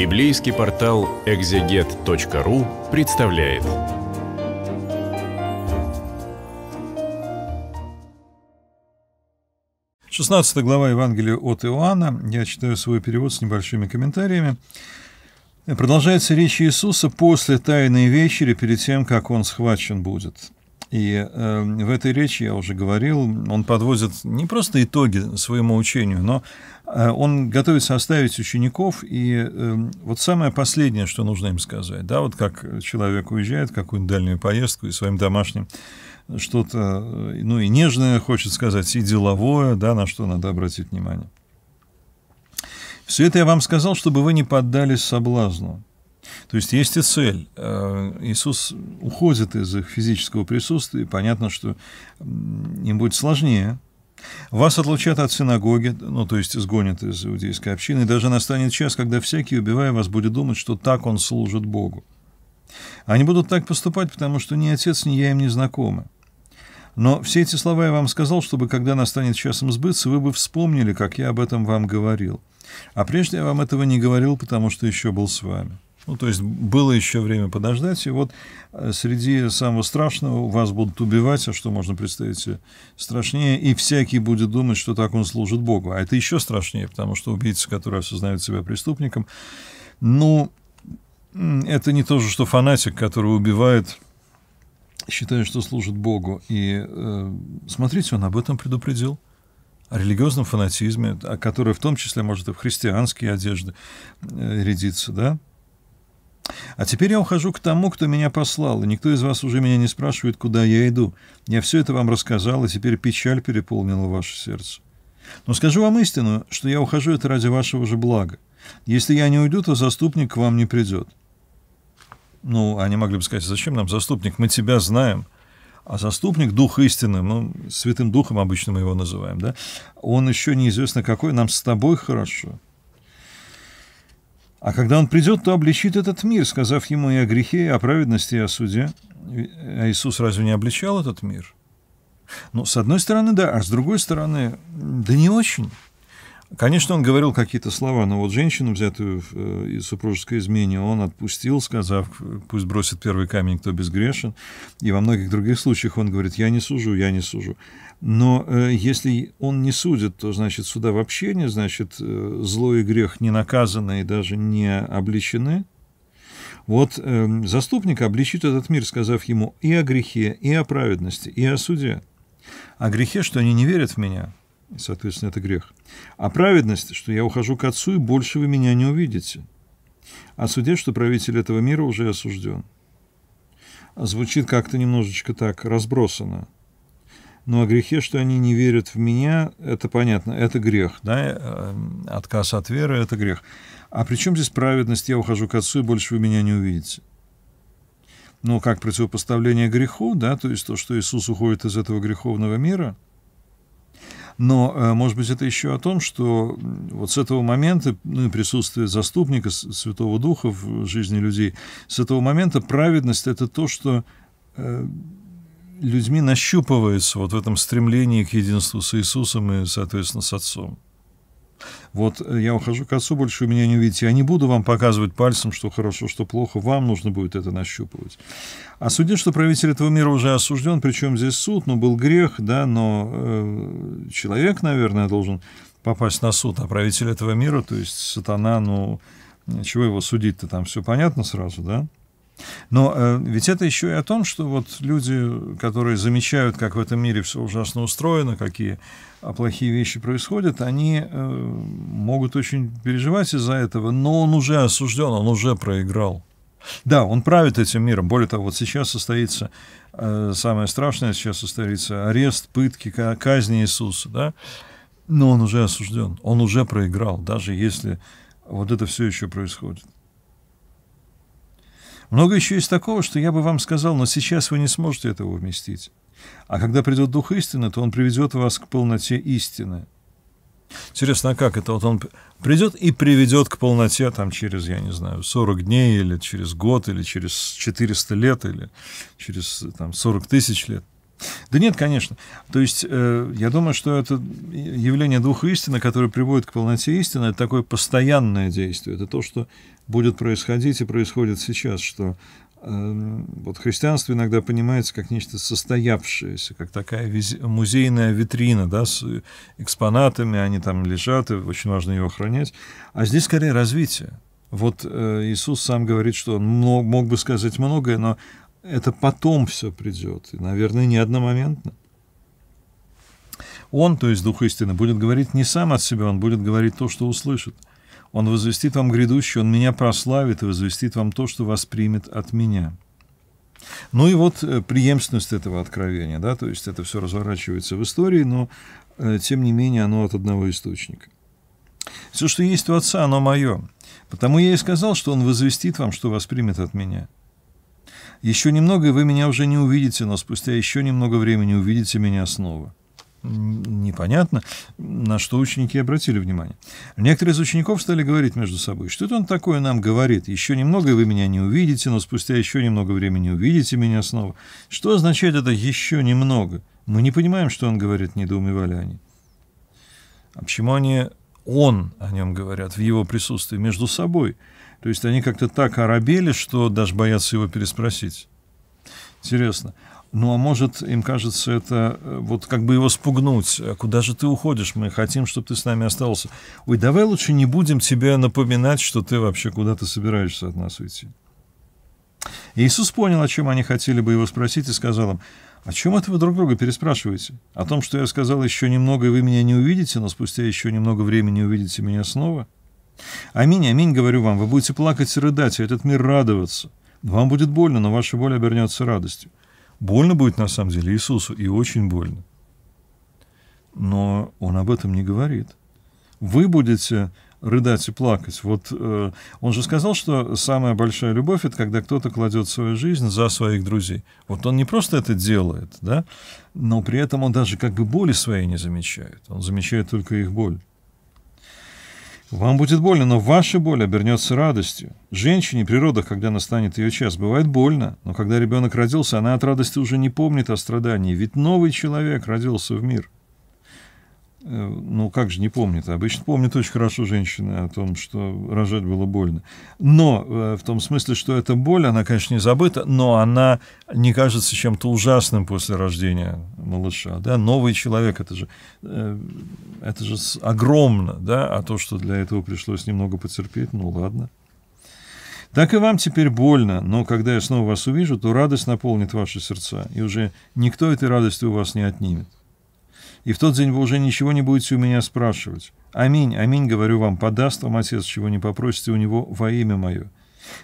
Библейский портал экзегет.ру представляет. Шестнадцатая глава Евангелия от Иоанна. Я читаю свой перевод с небольшими комментариями. Продолжается речь Иисуса после Тайной вечери, перед тем, как Он схвачен будет. И э, в этой речи я уже говорил, он подводит не просто итоги своему учению, но э, он готовится оставить учеников, и э, вот самое последнее, что нужно им сказать, да, вот как человек уезжает в какую-нибудь дальнюю поездку и своим домашним что-то, э, ну и нежное хочет сказать, и деловое, да, на что надо обратить внимание. Все это я вам сказал, чтобы вы не поддались соблазну. То есть есть и цель. Э, Иисус уходит из их физического присутствия, и понятно, что им будет сложнее. Вас отлучат от синагоги, ну, то есть изгонят из иудейской общины, и даже настанет час, когда всякий, убивая вас, будет думать, что так он служит Богу. Они будут так поступать, потому что ни отец, ни я им не знакомы. Но все эти слова я вам сказал, чтобы, когда настанет часом сбыться, вы бы вспомнили, как я об этом вам говорил. А прежде я вам этого не говорил, потому что еще был с вами. Ну, то есть было еще время подождать, и вот э, среди самого страшного вас будут убивать, а что можно представить себе страшнее, и всякий будет думать, что так он служит Богу. А это еще страшнее, потому что убийца, который осознает себя преступником, ну, это не то же, что фанатик, который убивает считая, что служит Богу. И э, смотрите, он об этом предупредил о религиозном фанатизме, который в том числе может и в христианские одежды э, рядиться, да? А теперь я ухожу к тому, кто меня послал, и никто из вас уже меня не спрашивает, куда я иду. Я все это вам рассказал, и теперь печаль переполнила ваше сердце. Но скажу вам истину, что я ухожу это ради вашего же блага. Если я не уйду, то заступник к вам не придет. Ну, они могли бы сказать, зачем нам заступник, мы тебя знаем. А заступник, дух истины, ну, святым духом обычно мы его называем, да, он еще неизвестно какой, нам с тобой хорошо. А когда он придет, то обличит этот мир, сказав ему и о грехе, и о праведности, и о суде. А Иисус разве не обличал этот мир? Ну, с одной стороны, да, а с другой стороны, да не очень. Конечно, он говорил какие-то слова, но вот женщину, взятую э, из супружеское изменение он отпустил, сказав, э, пусть бросит первый камень, кто безгрешен. И во многих других случаях он говорит, я не сужу, я не сужу. Но э, если он не судит, то значит суда вообще не, значит э, зло и грех не наказаны и даже не обличены. Вот э, заступник обличит этот мир, сказав ему и о грехе, и о праведности, и о суде. О грехе, что они не верят в меня – Соответственно, это грех. А праведность, что я ухожу к Отцу, и больше вы меня не увидите. А суде, что правитель этого мира уже осужден. А звучит как-то немножечко так, разбросано. Но ну, о грехе, что они не верят в меня, это понятно, это грех. Да? Э, отказ от веры – это грех. А при чем здесь праведность? Я ухожу к Отцу, и больше вы меня не увидите. Ну, как противопоставление греху, да, то есть то, что Иисус уходит из этого греховного мира – но, э, может быть, это еще о том, что вот с этого момента, ну и присутствие заступника Святого Духа в жизни людей, с этого момента праведность — это то, что э, людьми нащупывается вот в этом стремлении к единству с Иисусом и, соответственно, с Отцом. Вот э, я ухожу к отцу, больше вы меня не увидите. Я не буду вам показывать пальцем, что хорошо, что плохо. Вам нужно будет это нащупывать. А судить, что правитель этого мира уже осужден, причем здесь суд, ну, был грех, да, но э, человек, наверное, должен попасть на суд, а правитель этого мира, то есть сатана, ну, чего его судить-то там, все понятно сразу, да? Но э, ведь это еще и о том, что вот люди, которые замечают, как в этом мире все ужасно устроено, какие а, плохие вещи происходят, они э, могут очень переживать из-за этого, но он уже осужден, он уже проиграл. Да, он правит этим миром. Более того, вот сейчас состоится э, самое страшное, сейчас состоится арест, пытки, казнь Иисуса, да? Но он уже осужден, он уже проиграл, даже если вот это все еще происходит. Много еще есть такого, что я бы вам сказал, но сейчас вы не сможете этого вместить. А когда придет Дух истины, то он приведет вас к полноте истины. Интересно, а как это? Вот он придет и приведет к полноте а там через, я не знаю, 40 дней или через год, или через 400 лет, или через там, 40 тысяч лет. Да нет, конечно. То есть э, я думаю, что это явление двух истин, которое приводит к полноте истины, это такое постоянное действие. Это то, что будет происходить и происходит сейчас, что э, вот христианство иногда понимается как нечто состоявшееся, как такая музейная витрина, да, с экспонатами, они там лежат, и очень важно ее охранять. А здесь скорее развитие. Вот э, Иисус сам говорит, что он мог бы сказать многое, но это потом все придет, и, наверное, не одномоментно. Он, то есть Дух истины, будет говорить не сам от себя, он будет говорить то, что услышит. Он возвестит вам грядущее, он меня прославит и возвестит вам то, что вас примет от меня. Ну и вот э, преемственность этого откровения, да, то есть это все разворачивается в истории, но э, тем не менее оно от одного источника. Все, что есть у Отца, оно мое. Потому я и сказал, что Он возвестит вам, что вас примет от меня. Еще немного, и вы меня уже не увидите, но спустя еще немного времени увидите меня снова. Непонятно, на что ученики обратили внимание. Некоторые из учеников стали говорить между собой, что это он такое нам говорит, еще немного, и вы меня не увидите, но спустя еще немного времени увидите меня снова. Что означает это «еще немного»? Мы не понимаем, что он говорит, недоумевали они. А почему они он, о нем говорят, в его присутствии между собой. То есть они как-то так оробели, что даже боятся его переспросить. Интересно. Ну, а может, им кажется, это э, вот как бы его спугнуть. Э, куда же ты уходишь? Мы хотим, чтобы ты с нами остался. Ой, давай лучше не будем тебе напоминать, что ты вообще куда-то собираешься от нас уйти. Иисус понял, о чем они хотели бы его спросить, и сказал им, «О чем это вы друг друга переспрашиваете? О том, что я сказал еще немного, и вы меня не увидите, но спустя еще немного времени увидите меня снова? Аминь, аминь, говорю вам, вы будете плакать и рыдать, и этот мир радоваться. Вам будет больно, но ваша боль обернется радостью. Больно будет на самом деле Иисусу, и очень больно. Но он об этом не говорит. Вы будете рыдать и плакать. Вот э, он же сказал, что самая большая любовь это когда кто-то кладет свою жизнь за своих друзей. Вот он не просто это делает, да, но при этом он даже как бы боли своей не замечает. Он замечает только их боль. Вам будет больно, но ваша боль обернется радостью. Женщине при родах, когда настанет ее час, бывает больно, но когда ребенок родился, она от радости уже не помнит о страдании, ведь новый человек родился в мир. Э, ну как же не помнит, обычно помнит очень хорошо женщины о том, что рожать было больно. Но э, в том смысле, что эта боль, она, конечно, не забыта, но она не кажется чем-то ужасным после рождения малыша. Да? Новый человек, это же, э, это же огромно, да? а то, что для этого пришлось немного потерпеть, ну ладно. Так и вам теперь больно, но когда я снова вас увижу, то радость наполнит ваши сердца, и уже никто этой радости у вас не отнимет и в тот день вы уже ничего не будете у меня спрашивать. Аминь, аминь, говорю вам, подаст вам Отец, чего не попросите у Него во имя Мое.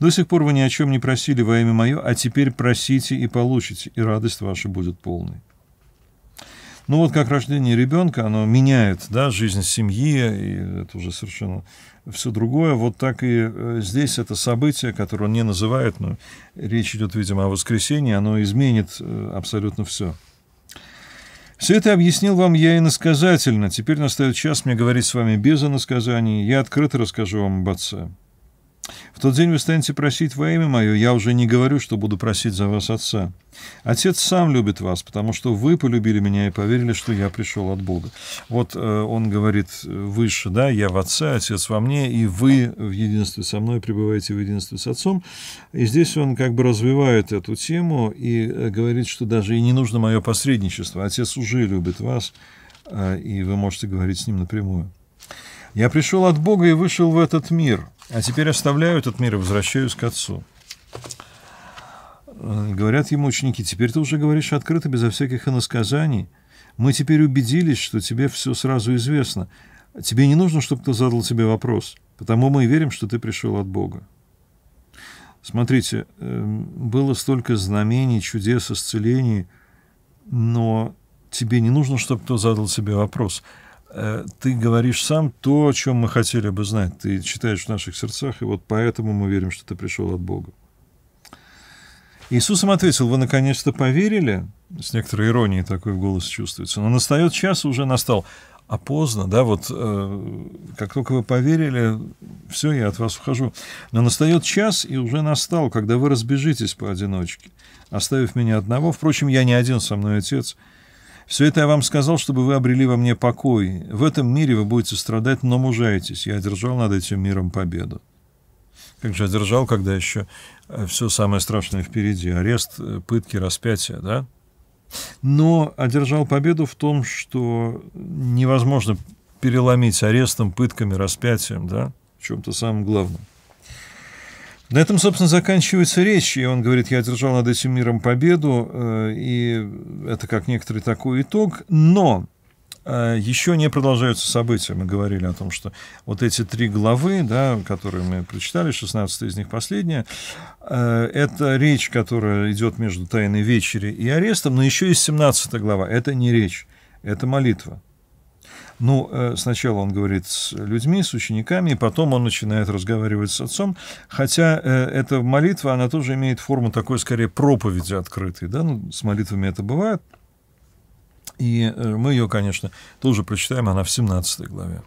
До сих пор вы ни о чем не просили во имя Мое, а теперь просите и получите, и радость ваша будет полной. Ну вот как рождение ребенка, оно меняет да, жизнь семьи, и это уже совершенно все другое. Вот так и э, здесь это событие, которое он не называет, но речь идет, видимо, о воскресении, оно изменит э, абсолютно все. Все это объяснил вам я иносказательно. Теперь настает час мне говорить с вами без иносказаний. Я открыто расскажу вам об отце. В тот день вы станете просить во имя мое, я уже не говорю, что буду просить за вас Отца. Отец сам любит вас, потому что вы полюбили меня и поверили, что я пришел от Бога. Вот э, он говорит э, выше, да, я в Отце, Отец во мне, и вы в единстве со мной пребываете в единстве с Отцом. И здесь он как бы развивает эту тему и э, говорит, что даже и не нужно мое посредничество, Отец уже любит вас, э, и вы можете говорить с ним напрямую. Я пришел от Бога и вышел в этот мир, а теперь оставляю этот мир и возвращаюсь к Отцу. Э, говорят ему ученики, теперь ты уже говоришь открыто, безо всяких иносказаний. Мы теперь убедились, что тебе все сразу известно. Тебе не нужно, чтобы кто задал тебе вопрос, потому мы и верим, что ты пришел от Бога. Смотрите, эм, было столько знамений, чудес, исцелений, но тебе не нужно, чтобы кто задал себе вопрос – Э, ты говоришь сам то, о чем мы хотели бы знать. Ты читаешь в наших сердцах, и вот поэтому мы верим, что ты пришел от Бога. Иисус им ответил, вы наконец-то поверили? С некоторой иронией такой голос чувствуется. Но настает час, уже настал. А поздно, да, вот э, как только вы поверили, все, я от вас ухожу. Но настает час, и уже настал, когда вы разбежитесь поодиночке, оставив меня одного. Впрочем, я не один, со мной отец – все это я вам сказал, чтобы вы обрели во мне покой. В этом мире вы будете страдать, но мужаетесь. Я одержал над этим миром победу. Как же одержал, когда еще э, все самое страшное впереди. Арест, э, пытки, распятие, да? Но одержал победу в том, что невозможно переломить арестом, пытками, распятием, да? В чем-то самым главным. На этом, собственно, заканчивается речь, и он говорит, я одержал над этим миром победу, э, и это как некоторый такой итог, но э, еще не продолжаются события. Мы говорили о том, что вот эти три главы, да, которые мы прочитали, 16 из них последняя, э, это речь, которая идет между Тайной Вечери и арестом, но еще есть 17 глава. Это не речь, это молитва. Ну, э, сначала он говорит с людьми, с учениками, и потом он начинает разговаривать с отцом. Хотя э, эта молитва, она тоже имеет форму такой, скорее, проповеди открытой. Да? Ну, с молитвами это бывает. И э, мы ее, конечно, тоже прочитаем, она в 17 главе.